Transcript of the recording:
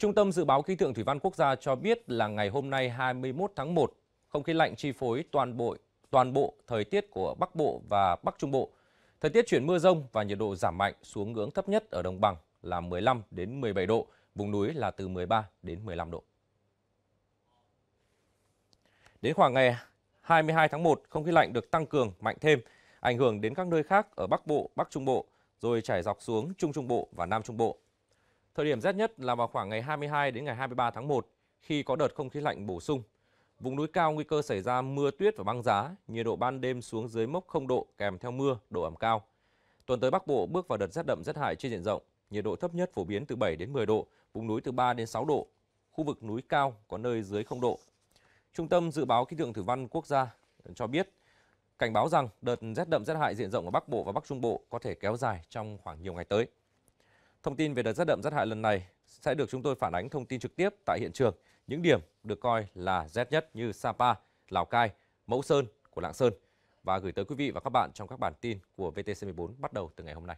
Trung tâm Dự báo Khí tượng Thủy văn Quốc gia cho biết là ngày hôm nay 21 tháng 1, không khí lạnh chi phối toàn bộ toàn bộ thời tiết của Bắc Bộ và Bắc Trung Bộ. Thời tiết chuyển mưa rông và nhiệt độ giảm mạnh xuống ngưỡng thấp nhất ở đồng bằng là 15 đến 17 độ, vùng núi là từ 13 đến 15 độ. Đến khoảng ngày 22 tháng 1, không khí lạnh được tăng cường mạnh thêm, ảnh hưởng đến các nơi khác ở Bắc Bộ, Bắc Trung Bộ, rồi trải dọc xuống Trung Trung Bộ và Nam Trung Bộ. Thời điểm rét nhất là vào khoảng ngày 22 đến ngày 23 tháng 1 khi có đợt không khí lạnh bổ sung. Vùng núi cao nguy cơ xảy ra mưa tuyết và băng giá, nhiệt độ ban đêm xuống dưới mốc 0 độ kèm theo mưa, độ ẩm cao. Tuần tới Bắc Bộ bước vào đợt rét đậm rét hại trên diện rộng, nhiệt độ thấp nhất phổ biến từ 7 đến 10 độ, vùng núi từ 3 đến 6 độ, khu vực núi cao có nơi dưới 0 độ. Trung tâm dự báo khí tượng thủy văn quốc gia ừ, cho biết cảnh báo rằng đợt rét đậm rét hại diện rộng ở Bắc Bộ và Bắc Trung Bộ có thể kéo dài trong khoảng nhiều ngày tới. Thông tin về đợt rét đậm rét hại lần này sẽ được chúng tôi phản ánh thông tin trực tiếp tại hiện trường, những điểm được coi là rét nhất như Sapa, Lào Cai, Mẫu Sơn của Lạng Sơn và gửi tới quý vị và các bạn trong các bản tin của VTC14 bắt đầu từ ngày hôm nay.